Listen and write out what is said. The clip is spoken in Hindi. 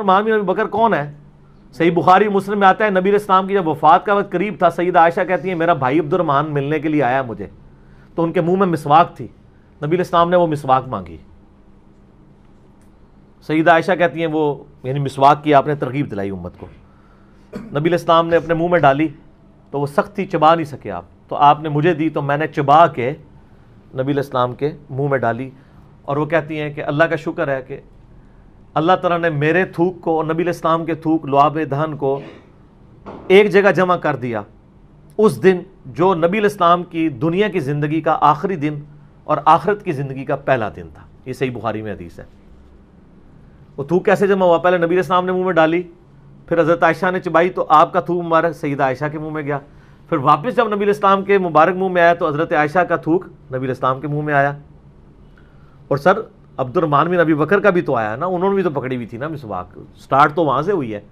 मामी अबी बकर कौन है सही बुखारी मुस्लिम में आता है नबी इस्लाम की जब वफात का वक्त करीब था सईद आयशा कहती है मेरा भाई अब्दुलरमान मिलने के लिए आया मुझे तो उनके मुंह में मिसवाक थी नबी इस्लाम ने वो मिसवाक मांगी सईद आयशा कहती हैं वो यानी मिसवाक की आपने तरगीब दिलाई उम्मत को नबी इस्लाम ने अपने मुंह में डाली तो वो थी चबा नहीं सके आप तो आपने मुझे दी तो मैंने चबा के नबी इस्लाम के मुंह में डाली और वो कहती हैं कि अल्लाह का शुक्र है कि अल्लाह तला ने मेरे थूक को और नबी इस्लाम के थूक लुआब धन को एक जगह जमा कर दिया उस दिन जो नबी इस्लाम की दुनिया की ज़िंदगी का आखिरी दिन और आखरत की ज़िंदगी का पहला दिन था ये सही बुखारी में हदीस है वो थूक कैसे जमा हुआ पहले नबी इस्लाम ने मुँह में डाली फिर हज़रत आयशा ने चबाई तो आपका थूक मुबारक सईद आयशा के मुँह में गया फिर वापस जब नबी इस्लाम के मुबारक मुँह में आया तो हज़रत आयशा का थूक नबी इस्लाम के मुँह में आया और सर अब्दुलरमान बिन अभी बकर का भी तो आया ना उन्होंने भी तो पकड़ी हुई थी ना मिसवाक स्टार्ट तो वहाँ से हुई है